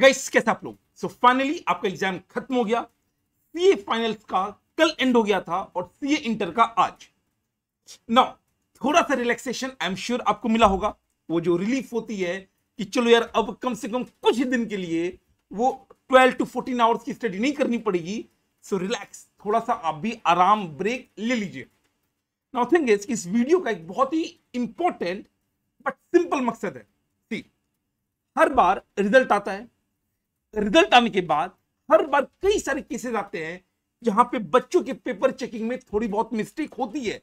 कैसे आप लोग सो फाइनली आपका एग्जाम खत्म हो गया सीए फाइनल्स का कल एंड हो गया था और सीए इंटर का आज नाउ थोड़ा सा रिलैक्सेशन आई एम श्योर आपको मिला होगा वो जो रिलीफ होती है कि चलो यार अब कम से कम कुछ दिन के लिए वो 12 टू 14 आवर्स की स्टडी नहीं करनी पड़ेगी सो so रिलैक्स थोड़ा सा आप भी आराम ब्रेक ले लीजिए नाउ थिंग इज इस वीडियो का एक बहुत ही इंपॉर्टेंट बट सिंपल मकसद है सी हर बार रिजल्ट आता है रिजल्ट आने के बाद हर बार कई सारे केसेस आते हैं जहां पे बच्चों के पेपर चेकिंग में थोड़ी बहुत मिस्टेक होती है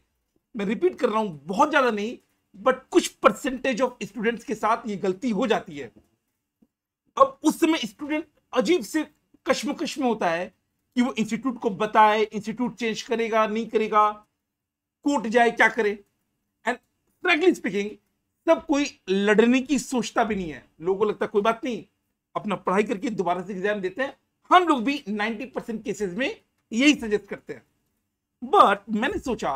मैं रिपीट कर रहा हूं बहुत ज्यादा नहीं बट कुछ परसेंटेज ऑफ स्टूडेंट्स के साथ ये गलती हो जाती है अब उस समय स्टूडेंट अजीब से कश्मकश में होता है कि वो इंस्टीट्यूट को बताए इंस्टीट्यूट चेंज करेगा नहीं करेगा कोर्ट जाए क्या करे एंड फ्रेंकली स्पीकिंग सब कोई लड़ने की सोचता भी नहीं है लोगों को लगता कोई बात नहीं अपना पढ़ाई करके दोबारा से एग्जाम देते हैं हम लोग भी 90 परसेंट केसेस में यही सजेस्ट करते हैं बट मैंने सोचा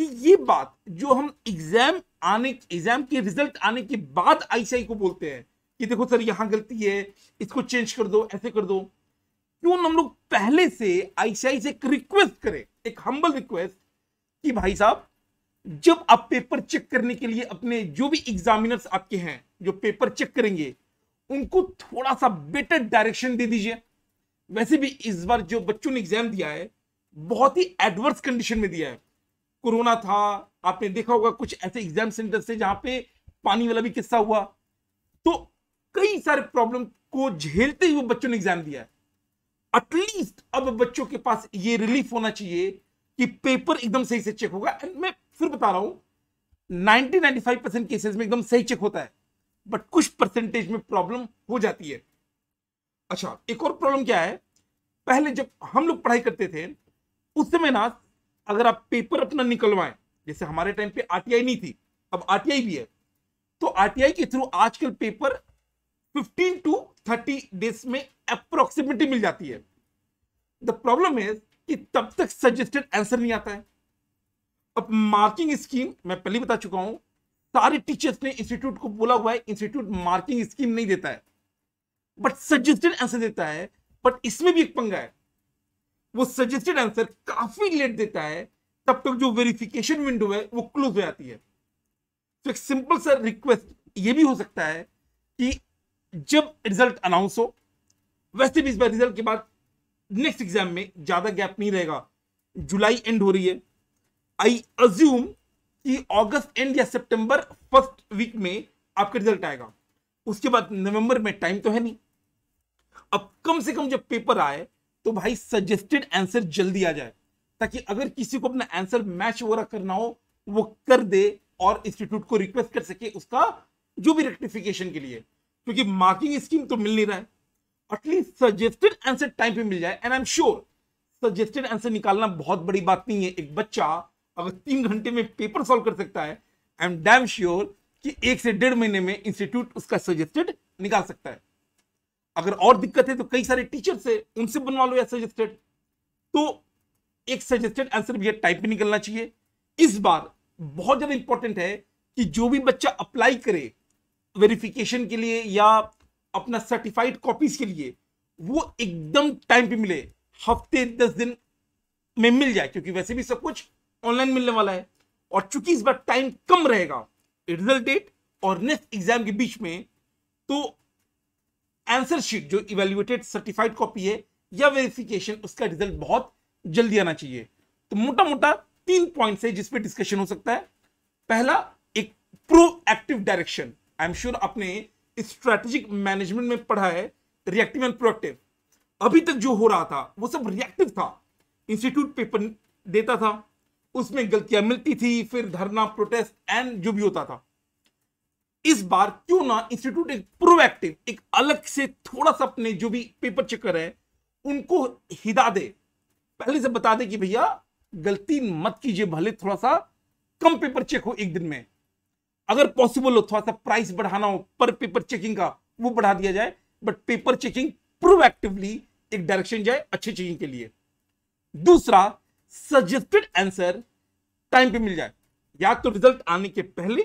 कि ये बात जो हम एग्जाम आने एग्जाम के रिजल्ट आने के बाद आईसीआई को बोलते हैं कि देखो सर यहाँ गलती है इसको चेंज कर दो ऐसे कर दो क्यों हम लोग पहले से आईसीआई से एक रिक्वेस्ट करें एक हम्बल रिक्वेस्ट कि भाई साहब जब आप पेपर चेक करने के लिए अपने जो भी एग्जामिनर्स आपके हैं जो पेपर चेक करेंगे उनको थोड़ा सा बेटर डायरेक्शन दे दीजिए वैसे भी इस बार जो बच्चों ने एग्जाम दिया है बहुत ही एडवर्स कंडीशन में दिया है कोरोना था आपने देखा होगा कुछ ऐसे एग्जाम सेंटर से जहां पे पानी वाला भी किस्सा हुआ तो कई सारे प्रॉब्लम को झेलते हुए बच्चों ने एग्जाम दिया है एटलीस्ट अब बच्चों के पास ये रिलीफ होना चाहिए कि पेपर एकदम सही से चेक होगा एंड मैं फिर बता रहा हूं नाइनटी 95 परसेंट केसेस में एकदम सही चेक होता है बट कुछ परसेंटेज में प्रॉब्लम हो जाती है अच्छा एक और प्रॉब्लम क्या है पहले जब हम लोग पढ़ाई करते थे उस समय ना अगर आप पेपर अपना निकलवाएं जैसे हमारे टाइम पे आरटीआई नहीं थी अब आरटीआई भी है तो आरटीआई के थ्रू आजकल पेपर 15 टू 30 डेज में अप्रोक्सीमेटली मिल जाती है द प्रॉब्लम इज कि तब तक सजेस्टेड आंसर नहीं आता है अब मार्किंग स्कीम मैं पहले बता चुका हूं सारे टीचर्स ने इंस्टीट्यूट को बोला हुआ है इंस्टीट्यूट मार्किंग स्कीम नहीं देता है बट सजेस्टेड आंसर देता है बट इसमें भी एक पंगा है वो सजेस्टेड आंसर काफी लेट देता है तब तक जो वेरिफिकेशन विंडो है वो क्लोज हो जाती है तो एक सिंपल सर रिक्वेस्ट ये भी हो सकता है कि जब रिजल्ट अनाउंस हो वैसे भी इस बार रिजल्ट के बाद नेक्स्ट एग्जाम में ज्यादा गैप नहीं रहेगा जुलाई एंड हो रही है आई अज्यूम कि अगस्त एंड या सितंबर फर्स्ट वीक में आपका रिजल्ट आएगा उसके बाद नवंबर में टाइम तो है नहीं अब कम से कम जब पेपर आए तो भाई सजेस्टेड आंसर जल्दी आ जाए ताकि अगर किसी को अपना आंसर मैच वगैरह करना हो वो कर दे और इंस्टीट्यूट को रिक्वेस्ट कर सके उसका जो भी रेक्टिफिकेशन के लिए क्योंकि मार्किंग स्कीम तो मिल नहीं रहा है एटलीस्ट सजेस्टेड आंसर टाइम पे मिल जाए and I am sure suggested answer निकालना बहुत बड़ी बात नहीं है एक बच्चा अगर तीन घंटे में पेपर सॉल्व कर सकता है आई एम डैम श्योर कि एक से डेढ़ महीने में इंस्टीट्यूट उसका सजेस्टेड निकाल सकता है अगर और दिक्कत है तो कई सारे टीचर से उनसे बनवा लो या सजेस्टेड तो एक सजेस्टेड आंसर भी टाइप में निकलना चाहिए इस बार बहुत ज्यादा इंपॉर्टेंट है कि जो भी बच्चा अप्लाई करे वेरिफिकेशन के लिए या अपना सर्टिफाइड कॉपीज के लिए वो एकदम टाइम पे मिले हफ्ते दस दिन में मिल जाए क्योंकि वैसे भी सब कुछ ऑनलाइन मिलने वाला है और चूंकि इस बार टाइम कम रहेगा रिजल्ट डेट और नेक्स्ट एग्जाम के बीच में तो आंसर शीट जो इवेल्युएटेड सर्टिफाइड कॉपी है या वेरिफिकेशन उसका रिजल्ट बहुत जल्दी आना चाहिए तो मोटा मोटा तीन पॉइंट्स है जिसपे डिस्कशन हो सकता है पहला एक proactive direction I am sure आपने स्ट्रेटेजिक मैनेजमेंट में पढ़ा है रिएक्टिव एंड प्रोएक्टिव अभी तक जो हो रहा था वो सब रिएक्टिव था इंस्टीट्यूट पेपर देता था उसमें गलतियां मिलती थी फिर धरना प्रोटेस्ट एंड जो भी होता था इस बार क्यों ना इंस्टीट्यूट एक प्रोएक्टिव एक अलग से थोड़ा सा अपने जो भी पेपर चेकर है उनको हिदा दे पहले से बता दे कि भैया गलती मत कीजिए भले थोड़ा सा कम पेपर चेक हो एक दिन में अगर पॉसिबल हो थोड़ा सा प्राइस बढ़ाना हो पर पेपर चेकिंग का वो बढ़ा दिया जाए बट पेपर चेकिंग प्रोएक्टिवली एक डायरेक्शन जाए अच्छे चेकिंग के लिए दूसरा सजेस्टेड आंसर टाइम पे मिल जाए या तो रिजल्ट आने के पहले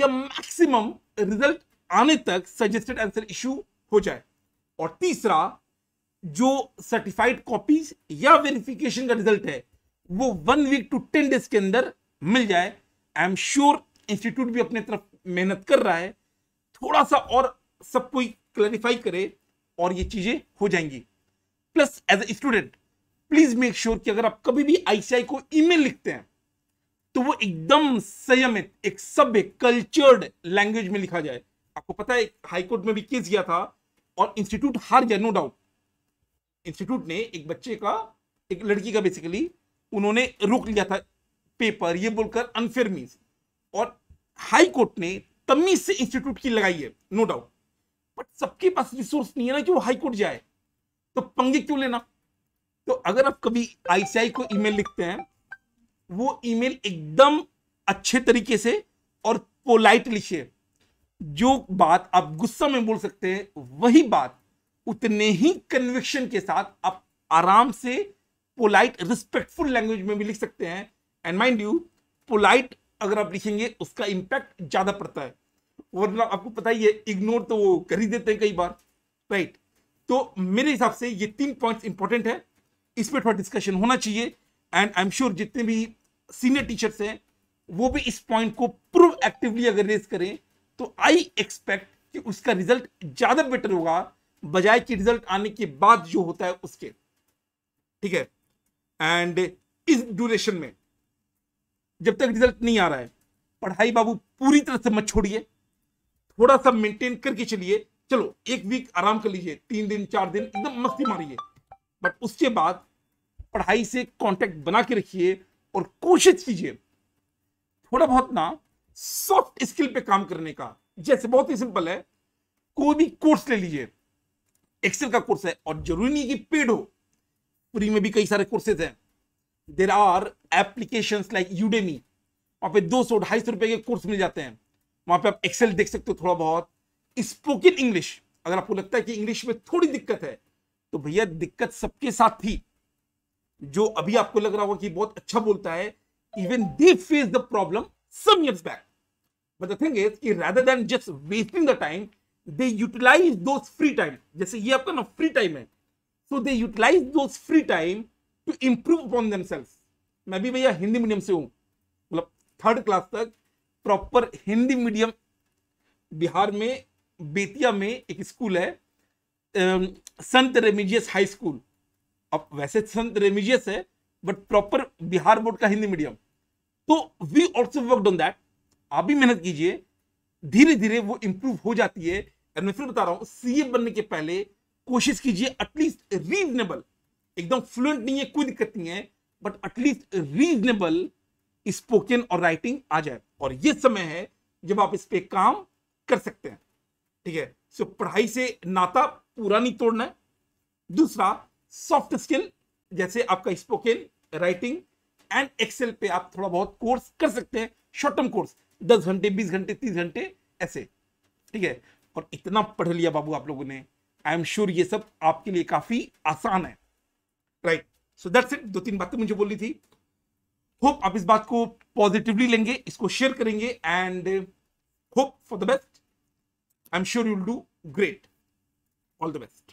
या मैक्सिमम रिजल्ट आने तक सजेस्टेड आंसर इशू हो जाए और तीसरा जो सर्टिफाइड कॉपीज या वेरिफिकेशन का रिजल्ट है वो one week to ten days के अंदर मिल जाए आई एम श्योर इंस्टीट्यूट भी अपने तरफ मेहनत कर रहा है थोड़ा सा और सब कोई क्लैरिफाई करे और ये चीजें हो जाएंगी plus as a student please make sure कि अगर आप कभी भी आईसीआई को ईमेल लिखते हैं तो वो एकदम संयमित एक सभ्य कल्चर्ड लैंग्वेज में लिखा जाए आपको पता है हाईकोर्ट में भी केस गया था और इंस्टीट्यूट हार गया नो डाउट इंस्टीट्यूट ने एक बच्चे का एक लड़की का बेसिकली उन्होंने रोक लिया था पेपर ये बोलकर अनफेयर मीन और हाई कोर्ट ने तमीज से इंस्टीट्यूट की लगाई है नो डाउट बट सबके पास रिसोर्स नहीं है ना कि वो हाई कोर्ट जाए तो पंगे क्यों लेना तो अगर आप कभी आईसीआई को ईमेल लिखते हैं वो ईमेल एकदम अच्छे तरीके से और पोलाइट लिखिए जो बात आप गुस्सा में बोल सकते हैं वही बात उतने ही कन्विक्शन के साथ आप आराम से पोलाइट रिस्पेक्टफुल लैंग्वेज में भी लिख सकते हैं एंड माइंड यू पोलाइट अगर आप लिखेंगे उसका इंपैक्ट ज्यादा पड़ता है वरना आपको पता ही है इग्नोर तो वो कर ही देते हैं कई बार राइट right. तो मेरे हिसाब से ये तीन पॉइंट्स इंपॉर्टेंट है इस पर थोड़ा डिस्कशन होना चाहिए एंड आई एम श्योर जितने भी सीनियर टीचर्स हैं वो भी इस पॉइंट को प्रूव एक्टिवली अगर रेज करें तो आई एक्सपेक्ट कि उसका रिजल्ट ज़्यादा बेटर होगा बजाय कि रिजल्ट आने के बाद जो होता है उसके ठीक है एंड इस ड्यूरेशन में जब तक रिजल्ट नहीं आ रहा है पढ़ाई बाबू पूरी तरह से मत छोड़िए थोड़ा सा मेंटेन करके चलिए चलो एक वीक आराम कर लीजिए तीन दिन चार दिन एकदम मस्ती मारिए बट उसके बाद पढ़ाई से कांटेक्ट बना के रखिए और कोशिश कीजिए थोड़ा बहुत ना सॉफ्ट स्किल पे काम करने का जैसे बहुत ही सिंपल है कोई भी कोर्स ले लीजिए एक्सेल का कोर्स है और जरूरी नहीं कि पेड हो फ्री में भी कई सारे कोर्सेज हैं there are application like Udemy वहां पे दो सौ ढाई सौ रुपए के कोर्स मिल जाते हैं वहां पे आप एक्सेल देख सकते हो थोड़ा बहुत स्पोकन इंग्लिश अगर आपको लगता है कि इंग्लिश में थोड़ी दिक्कत है तो भैया दिक्कत सबके साथ थी जो अभी आपको लग रहा होगा कि बहुत अच्छा बोलता है even they face the problem some years back but the thing is कि rather than just wasting the time they utilize those free time जैसे ये आपका ना फ्री टाइम है so they utilize those free time to improve upon themselves मैं भी भैया Hindi medium से हूं मतलब थर्ड क्लास तक प्रॉपर हिंदी मीडियम बिहार में बेतिया में एक स्कूल है संत रेमिजियस हाई स्कूल अब वैसे संत रेमिजियस है बट प्रॉपर बिहार बोर्ड का हिंदी मीडियम तो we also work on that आप भी मेहनत कीजिए धीरे धीरे वो इंप्रूव हो जाती है और मैं फिर बता रहा हूं सीए बनने के पहले कोशिश कीजिए एटलीस्ट रीजनेबल एकदम फ्लुएंट नहीं है कोई दिक्कत नहीं है बट एटलीस्ट रीजनेबल स्पोकन और राइटिंग आ जाए और ये समय है जब आप इस पर काम कर सकते हैं ठीक है सो पढ़ाई से नाता पूरा नहीं तोड़ना है दूसरा सॉफ्ट स्किल जैसे आपका स्पोकन राइटिंग एंड एक्सेल पे आप थोड़ा बहुत कोर्स कर सकते हैं शॉर्ट टर्म कोर्स दस घंटे बीस घंटे तीस घंटे ऐसे ठीक है और इतना पढ़ लिया बाबू आप लोगों ने आई एम श्योर ये सब आपके लिए काफी आसान है राइट सो दैट्स इट दो तीन बातें मुझे बोली थी होप आप इस बात को पॉजिटिवली लेंगे इसको शेयर करेंगे and hope for the best I am sure you'll do great all the best